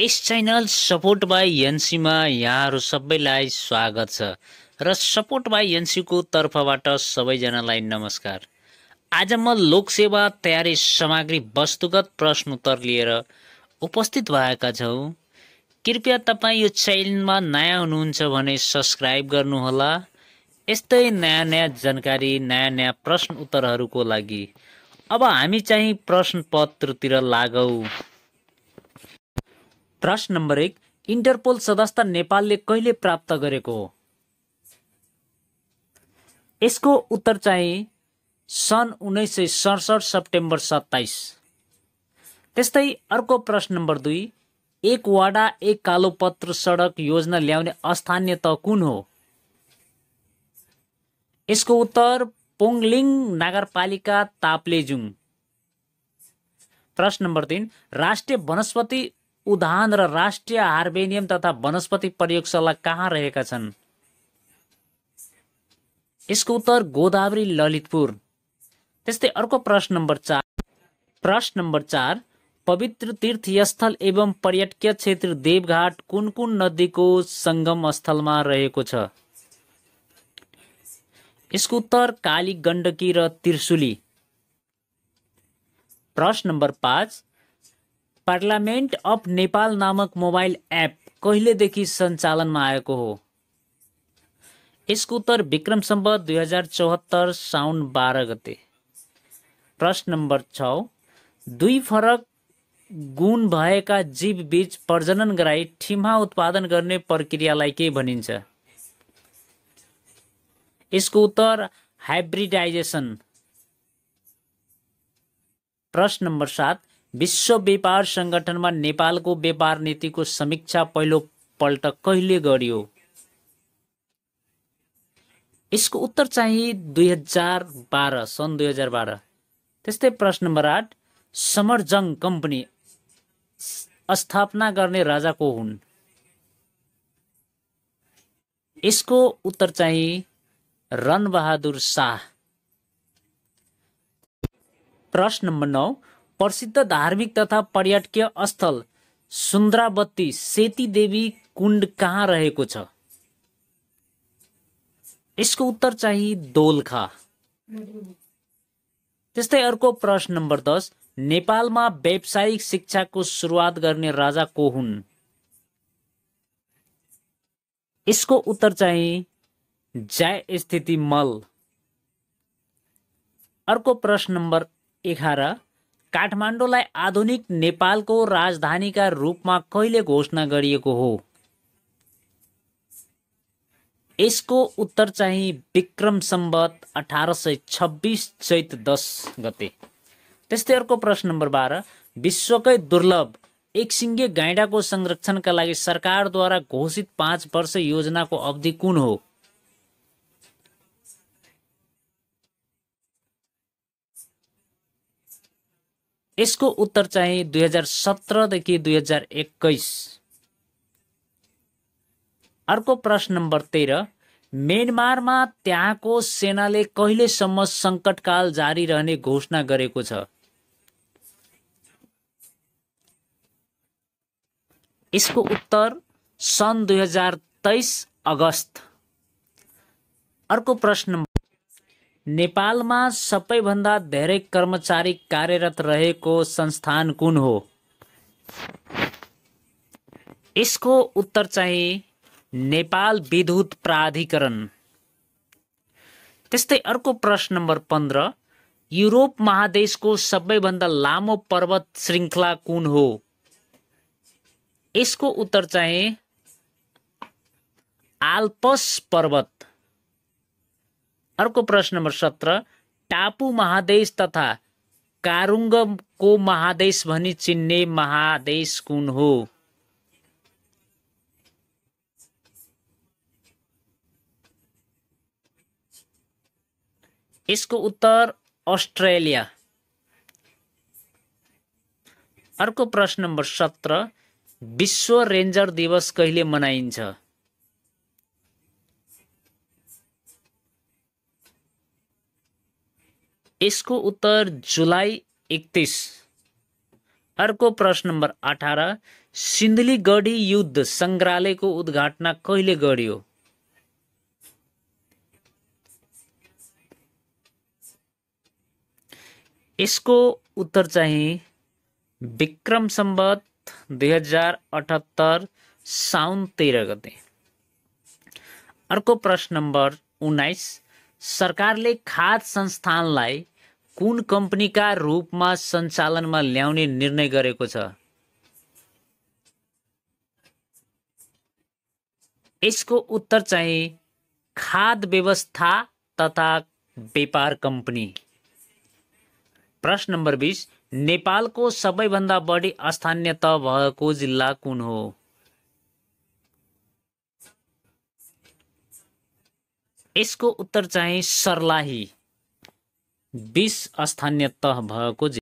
yes channel support by एनसीमा यहाँहरू सबैलाई स्वागत छ र सपोर्ट बाई एनसीको तर्फबाट सबैजनालाई नमस्कार आज म लोकसेवा तयारी सामग्री वस्तुगत प्रश्नोत्तर लिएर उपस्थित भएका छौँ कृपया तपाईँ यो च्यानलमा नयाँ हुनुहुन्छ भने सब्सक्राइब गर्नुहोला यस्तै नयाँ नयाँ जानकारी नयाँ नयाँ प्रश्न उत्तरहरूको लागि अब हामी चाहिँ प्रश्नपत्रतिर लागौँ प्रश्न नम्बर एक इन्टरपोल सदस्यता नेपालले कहिले प्राप्त गरेको यसको उत्तर चाहिँ सन् उन्नाइस सय सडसठ सेप्टेम्बर सत्ताइस त्यस्तै अर्को प्रश्न नम्बर दुई एक वाडा एक कालो पत्र सडक योजना ल्याउने स्थानीय त कुन हो यसको उत्तर पोङलिङ नगरपालिका ताप्लेजुङ प्रश्न नम्बर तिन राष्ट्रिय वनस्पति उदान र राष्ट्रिय हार्बेनियम तथा वनस्पति प्रयोगशाला कहाँ रहेका छन् यसको उत्तर गोदावरी ललितपुर त्यस्तै अर्को प्रश्न नम्बर चार प्रश्न नम्बर चार पवित्र तीर्थस्थल एवं पर्यटकीय क्षेत्र देवघाट कुन कुन नदीको सङ्गम स्थलमा रहेको छ यसको उत्तर काली गण्डकी र त्रिशुली प्रश्न नम्बर पाँच पार्लियामेन्ट अफ नेपाल नामक मोबाइल एप कहिलेदेखि सञ्चालनमा आएको हो यसको उत्तर विक्रम सम्बत दुई हजार चौहत्तर साउन बाह्र गते प्रश्न नम्बर छ दुई फरक गुण भएका जीवबीच प्रजनन गराई ठिमा उत्पादन गर्ने प्रक्रियालाई के भनिन्छ यसको उत्तर हाइब्रिडाइजेसन प्रश्न नम्बर सात विश्व व्यापार संगठनमा नेपालको व्यापार नीतिको समीक्षा पल्ट कहिले गरियो यसको उत्तर चाहिँ दुई हजार बाह्र सन् दुई हजार बाह्र त्यस्तै प्रश्न नम्बर आठ समरजङ कम्पनी स्थापना गर्ने राजा को हुन् यसको उत्तर चाहिँ रणबहादुर शाह प्रश्न नम्बर नौ प्रसिद्ध धार्मिक तथा पर्यटकीय स्थल सुन्द्रावती देवी कुण्ड कहाँ रहेको छ यसको उत्तर चाहिँ दोलखा त्यस्तै अर्को प्रश्न नम्बर दस नेपालमा व्यावसायिक शिक्षाको सुरुवात गर्ने राजा को हुन् यसको उत्तर चाहिँ जय स्थिति मल अर्को प्रश्न नम्बर एघार काठमाडौँलाई आधुनिक नेपालको राजधानीका रूपमा कहिले घोषणा गरिएको हो यसको उत्तर चाहिँ विक्रम सम्बत अठार सय छब्बिस चैत दस गते त्यस्तै अर्को प्रश्न नम्बर बाह्र विश्वकै दुर्लभ एकसिङ्गे गाइडाको संरक्षणका लागि सरकारद्वारा घोषित पाँच वर्ष योजनाको अवधि कुन हो यसको उत्तर चाहिँ दुई हजार सत्रदेखि दुई हजार एक्काइस अर्को प्रश्न नम्बर तेह्र म्यानमारमा त्यहाँको सेनाले कहिलेसम्म सङ्कटकाल जारी रहने घोषणा गरेको छ यसको उत्तर सन् दुई हजार तेइस अगस्त अर्को प्रश्न नेपालमा सबैभन्दा धेरै कर्मचारी कार्यरत रहेको संस्थान कुन हो यसको उत्तर चाहिँ नेपाल विद्युत प्राधिकरण त्यस्तै अर्को प्रश्न नम्बर पन्ध्र युरोप महादेशको सबैभन्दा लामो पर्वत श्रृङ्खला कुन हो यसको उत्तर चाहिँ आल्पस पर्वत अर्को प्रश्न नम्बर सत्र टापु महादेश तथा कारुङ्गको महादेश भनी चिन्ने महादेश कुन हो यसको उत्तर अस्ट्रेलिया अर्को प्रश्न नम्बर सत्र विश्व रेन्जर दिवस कहिले मनाइन्छ यसको उत्तर जुलाई एकतिस अर्को प्रश्न नम्बर अठार सिन्धुलीगढी युद्ध सङ्ग्रहालयको उद्घाटना कहिले गरियो यसको उत्तर चाहिँ विक्रम सम्बत दुई हजार अठहत्तर साउन तेह्र गते अर्को प्रश्न नम्बर उन्नाइस सरकारले खाद संस्थानलाई कुन कम्पनीका रूपमा सञ्चालनमा ल्याउने निर्णय गरेको छ यसको उत्तर चाहिँ खाद व्यवस्था तथा व्यापार कम्पनी प्रश्न नम्बर बिस नेपालको सबैभन्दा बढी स्थानीय त भएको जिल्ला कुन हो यसको उत्तर चाहिँ सर्लाही बिस स्थानीय तह भएको